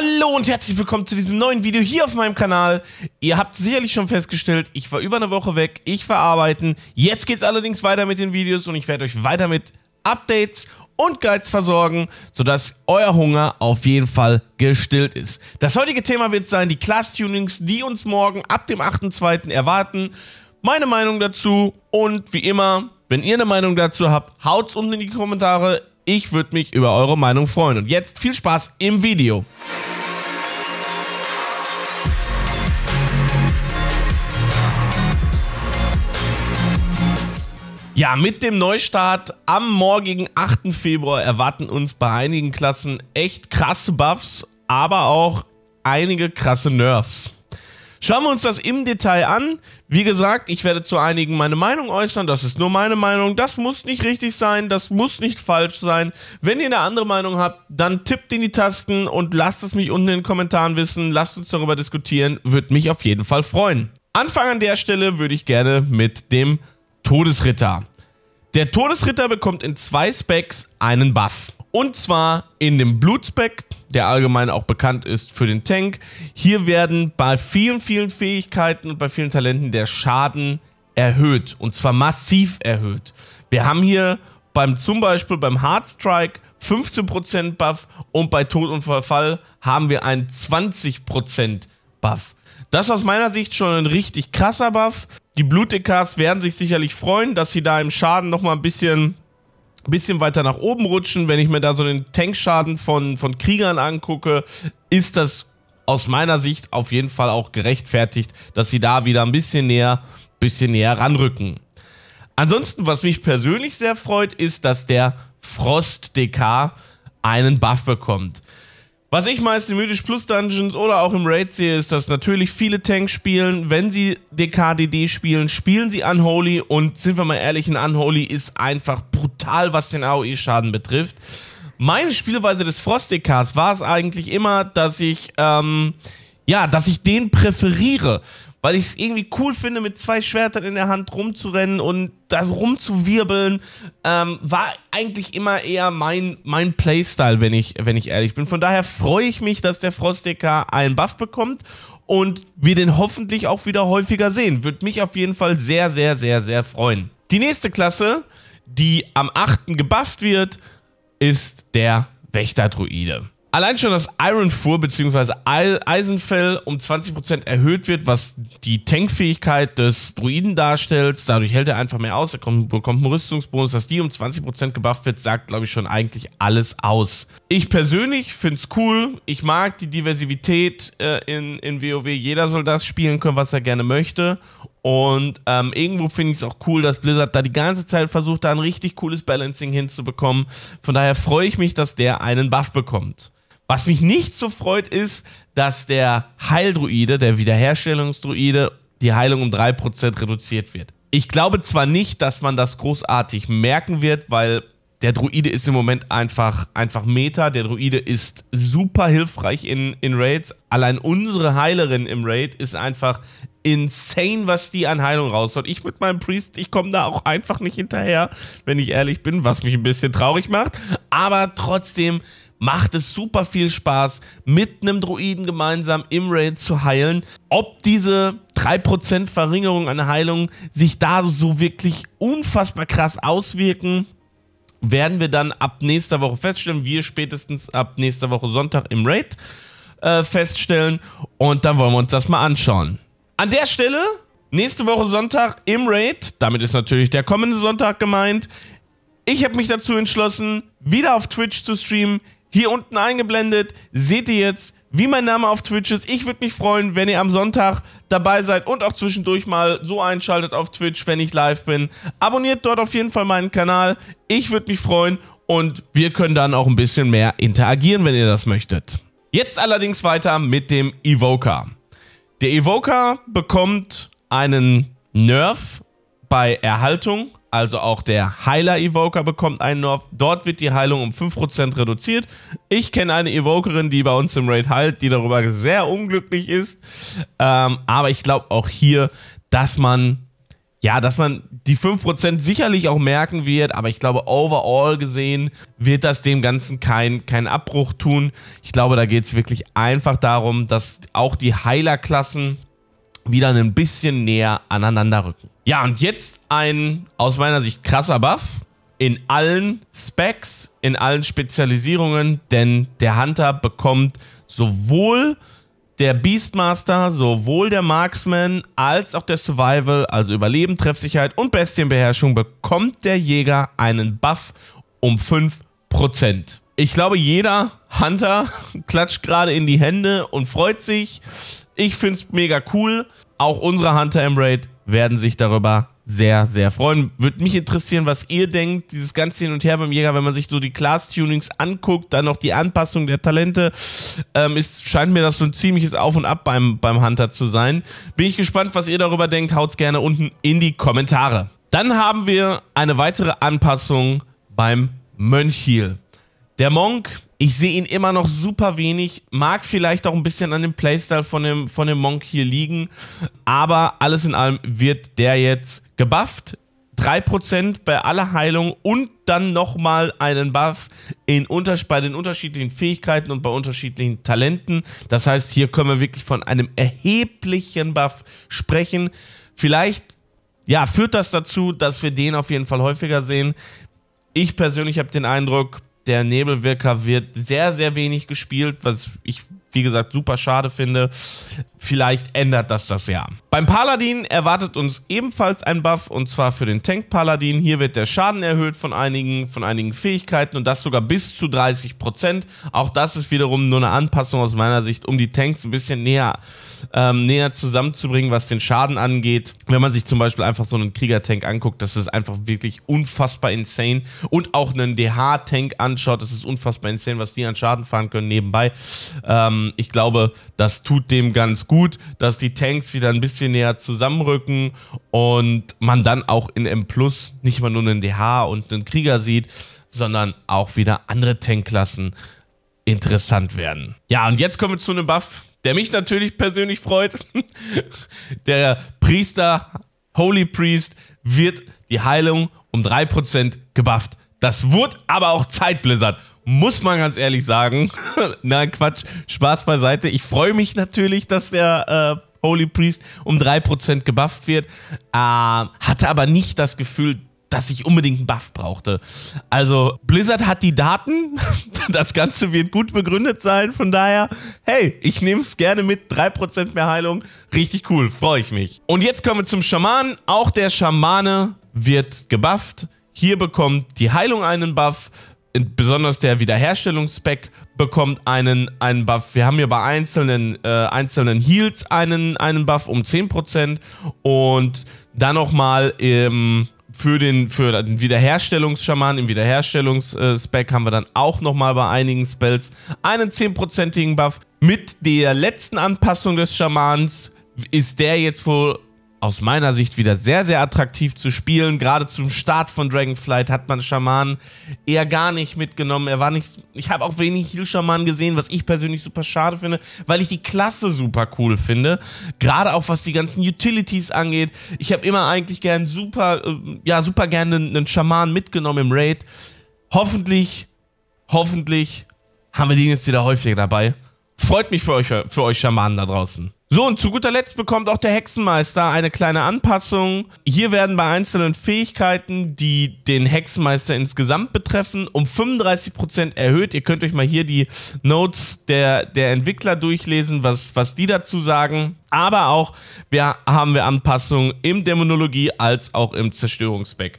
Hallo und herzlich willkommen zu diesem neuen Video hier auf meinem Kanal. Ihr habt sicherlich schon festgestellt, ich war über eine Woche weg, ich war arbeiten. Jetzt es allerdings weiter mit den Videos und ich werde euch weiter mit Updates und Guides versorgen, sodass euer Hunger auf jeden Fall gestillt ist. Das heutige Thema wird sein die Class-Tunings, die uns morgen ab dem 8.2. erwarten. Meine Meinung dazu und wie immer, wenn ihr eine Meinung dazu habt, haut's unten in die Kommentare. Ich würde mich über eure Meinung freuen. Und jetzt viel Spaß im Video. Ja, mit dem Neustart am morgigen 8. Februar erwarten uns bei einigen Klassen echt krasse Buffs, aber auch einige krasse Nerfs. Schauen wir uns das im Detail an. Wie gesagt, ich werde zu einigen meine Meinung äußern. Das ist nur meine Meinung. Das muss nicht richtig sein. Das muss nicht falsch sein. Wenn ihr eine andere Meinung habt, dann tippt in die Tasten und lasst es mich unten in den Kommentaren wissen. Lasst uns darüber diskutieren. Würde mich auf jeden Fall freuen. Anfang an der Stelle würde ich gerne mit dem Todesritter. Der Todesritter bekommt in zwei Specs einen Buff. Und zwar in dem Blutspec der allgemein auch bekannt ist für den Tank. Hier werden bei vielen, vielen Fähigkeiten und bei vielen Talenten der Schaden erhöht und zwar massiv erhöht. Wir haben hier beim zum Beispiel beim Hardstrike 15% Buff und bei Tod und Verfall haben wir einen 20% Buff. Das ist aus meiner Sicht schon ein richtig krasser Buff. Die blut werden sich sicherlich freuen, dass sie da im Schaden nochmal ein bisschen bisschen weiter nach oben rutschen. Wenn ich mir da so den Tankschaden von, von Kriegern angucke, ist das aus meiner Sicht auf jeden Fall auch gerechtfertigt, dass sie da wieder ein bisschen näher, bisschen näher ranrücken. Ansonsten, was mich persönlich sehr freut, ist, dass der Frost DK einen Buff bekommt. Was ich meist in Mythisch Plus Dungeons oder auch im Raid sehe, ist, dass natürlich viele Tanks spielen. Wenn sie DKDD spielen, spielen sie Unholy und sind wir mal ehrlich, ein Unholy ist einfach brutal, was den AOE-Schaden betrifft. Meine Spielweise des Frost-DKs war es eigentlich immer, dass ich, ähm, ja, dass ich den präferiere weil ich es irgendwie cool finde, mit zwei Schwertern in der Hand rumzurennen und das rumzuwirbeln, ähm, war eigentlich immer eher mein, mein Playstyle, wenn ich, wenn ich ehrlich bin. Von daher freue ich mich, dass der Frosticker einen Buff bekommt und wir den hoffentlich auch wieder häufiger sehen. Würde mich auf jeden Fall sehr, sehr, sehr, sehr freuen. Die nächste Klasse, die am 8. gebufft wird, ist der Wächterdruide. Allein schon, dass Four bzw. Eisenfell um 20% erhöht wird, was die Tankfähigkeit des Druiden darstellt. Dadurch hält er einfach mehr aus, er kommt, bekommt einen Rüstungsbonus. Dass die um 20% gebufft wird, sagt, glaube ich, schon eigentlich alles aus. Ich persönlich finde es cool. Ich mag die Diversität äh, in, in WoW. Jeder soll das spielen können, was er gerne möchte. Und ähm, irgendwo finde ich es auch cool, dass Blizzard da die ganze Zeit versucht, da ein richtig cooles Balancing hinzubekommen. Von daher freue ich mich, dass der einen Buff bekommt. Was mich nicht so freut, ist, dass der Heildruide, der Wiederherstellungsdruide, die Heilung um 3% reduziert wird. Ich glaube zwar nicht, dass man das großartig merken wird, weil der Druide ist im Moment einfach, einfach Meta. Der Druide ist super hilfreich in, in Raids. Allein unsere Heilerin im Raid ist einfach insane, was die an Heilung raushaut. Ich mit meinem Priest, ich komme da auch einfach nicht hinterher, wenn ich ehrlich bin, was mich ein bisschen traurig macht. Aber trotzdem macht es super viel Spaß, mit einem Druiden gemeinsam im Raid zu heilen. Ob diese 3% Verringerung an Heilung sich da so wirklich unfassbar krass auswirken, werden wir dann ab nächster Woche feststellen. Wir spätestens ab nächster Woche Sonntag im Raid äh, feststellen. Und dann wollen wir uns das mal anschauen. An der Stelle, nächste Woche Sonntag im Raid, damit ist natürlich der kommende Sonntag gemeint. Ich habe mich dazu entschlossen, wieder auf Twitch zu streamen. Hier unten eingeblendet seht ihr jetzt, wie mein Name auf Twitch ist. Ich würde mich freuen, wenn ihr am Sonntag dabei seid und auch zwischendurch mal so einschaltet auf Twitch, wenn ich live bin. Abonniert dort auf jeden Fall meinen Kanal. Ich würde mich freuen und wir können dann auch ein bisschen mehr interagieren, wenn ihr das möchtet. Jetzt allerdings weiter mit dem Evoker. Der Evoker bekommt einen Nerf bei Erhaltung also auch der Heiler Evoker bekommt einen Nerf. Dort wird die Heilung um 5% reduziert. Ich kenne eine Evokerin, die bei uns im Raid heilt, die darüber sehr unglücklich ist. Ähm, aber ich glaube auch hier, dass man, ja, dass man die 5% sicherlich auch merken wird. Aber ich glaube, overall gesehen wird das dem Ganzen keinen kein Abbruch tun. Ich glaube, da geht es wirklich einfach darum, dass auch die Heilerklassen wieder ein bisschen näher aneinander rücken. Ja, und jetzt ein aus meiner Sicht krasser Buff in allen Specs, in allen Spezialisierungen, denn der Hunter bekommt sowohl der Beastmaster, sowohl der Marksman als auch der Survival, also Überleben, Treffsicherheit und Bestienbeherrschung bekommt der Jäger einen Buff um 5%. Ich glaube, jeder Hunter klatscht gerade in die Hände und freut sich. Ich finde es mega cool. Auch unsere Hunter M Raid werden sich darüber sehr, sehr freuen. Würde mich interessieren, was ihr denkt, dieses ganze Hin und Her beim Jäger, wenn man sich so die Class-Tunings anguckt, dann noch die Anpassung der Talente, ähm, ist, scheint mir das so ein ziemliches Auf und Ab beim, beim Hunter zu sein. Bin ich gespannt, was ihr darüber denkt, haut's gerne unten in die Kommentare. Dann haben wir eine weitere Anpassung beim Mönchil. Der Monk ich sehe ihn immer noch super wenig, mag vielleicht auch ein bisschen an dem Playstyle von dem, von dem Monk hier liegen, aber alles in allem wird der jetzt gebufft. 3% bei aller Heilung und dann nochmal einen Buff in unter bei den unterschiedlichen Fähigkeiten und bei unterschiedlichen Talenten. Das heißt, hier können wir wirklich von einem erheblichen Buff sprechen. Vielleicht, ja, führt das dazu, dass wir den auf jeden Fall häufiger sehen. Ich persönlich habe den Eindruck, der Nebelwirker wird sehr, sehr wenig gespielt, was ich wie gesagt, super schade finde. Vielleicht ändert das das ja. Beim Paladin erwartet uns ebenfalls ein Buff und zwar für den Tank Paladin. Hier wird der Schaden erhöht von einigen, von einigen Fähigkeiten und das sogar bis zu 30%. Auch das ist wiederum nur eine Anpassung aus meiner Sicht, um die Tanks ein bisschen näher, ähm, näher zusammenzubringen, was den Schaden angeht. Wenn man sich zum Beispiel einfach so einen Krieger-Tank anguckt, das ist einfach wirklich unfassbar insane. Und auch einen DH-Tank anschaut, das ist unfassbar insane, was die an Schaden fahren können nebenbei. Ähm, ähm, ich glaube, das tut dem ganz gut, dass die Tanks wieder ein bisschen näher zusammenrücken und man dann auch in M Plus nicht mal nur einen DH und einen Krieger sieht, sondern auch wieder andere Tankklassen interessant werden. Ja, und jetzt kommen wir zu einem Buff, der mich natürlich persönlich freut. der Priester, Holy Priest, wird die Heilung um 3% gebufft. Das wurde aber auch Zeit, Blizzard muss man ganz ehrlich sagen. Nein, Quatsch, Spaß beiseite. Ich freue mich natürlich, dass der äh, Holy Priest um 3% gebufft wird. Äh, hatte aber nicht das Gefühl, dass ich unbedingt einen Buff brauchte. Also Blizzard hat die Daten, das Ganze wird gut begründet sein, von daher, hey, ich nehme es gerne mit, 3% mehr Heilung, richtig cool, freue ich mich. Und jetzt kommen wir zum Schaman. auch der Schamane wird gebufft. Hier bekommt die Heilung einen Buff, besonders der Wiederherstellungsspec bekommt einen, einen Buff. Wir haben hier bei einzelnen, äh, einzelnen Heals einen, einen Buff um 10% und dann nochmal im ähm, für den, für den Wiederherstellungsschaman, im Wiederherstellungsspec haben wir dann auch nochmal bei einigen Spells einen 10%igen Buff. Mit der letzten Anpassung des Schamans ist der jetzt wohl aus meiner Sicht wieder sehr, sehr attraktiv zu spielen. Gerade zum Start von Dragonflight hat man Schamanen eher gar nicht mitgenommen. Er war nicht. Ich habe auch wenig Heal-Schamanen gesehen, was ich persönlich super schade finde, weil ich die Klasse super cool finde. Gerade auch was die ganzen Utilities angeht. Ich habe immer eigentlich gern super, äh, ja, super gerne einen Schamanen mitgenommen im Raid. Hoffentlich, hoffentlich haben wir den jetzt wieder häufiger dabei. Freut mich für euch, für euch Schamanen da draußen. So, und zu guter Letzt bekommt auch der Hexenmeister eine kleine Anpassung. Hier werden bei einzelnen Fähigkeiten, die den Hexenmeister insgesamt betreffen, um 35% erhöht. Ihr könnt euch mal hier die Notes der, der Entwickler durchlesen, was, was die dazu sagen. Aber auch wir, haben wir Anpassungen im Dämonologie als auch im Zerstörungsback.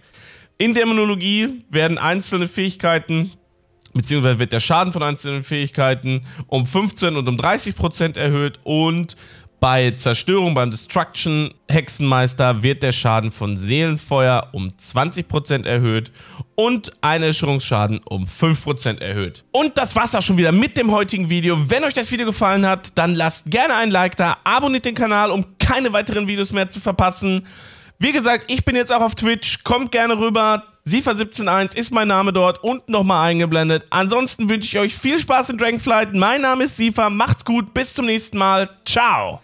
In Dämonologie werden einzelne Fähigkeiten beziehungsweise wird der Schaden von einzelnen Fähigkeiten um 15 und um 30% erhöht und bei Zerstörung, beim Destruction Hexenmeister wird der Schaden von Seelenfeuer um 20% erhöht und Einäscherungsschaden um 5% erhöht. Und das war's auch schon wieder mit dem heutigen Video. Wenn euch das Video gefallen hat, dann lasst gerne ein Like da, abonniert den Kanal, um keine weiteren Videos mehr zu verpassen. Wie gesagt, ich bin jetzt auch auf Twitch, kommt gerne rüber, SIFA 17.1 ist mein Name dort unten nochmal eingeblendet. Ansonsten wünsche ich euch viel Spaß in Dragonflight. Mein Name ist SIFA, macht's gut, bis zum nächsten Mal. Ciao.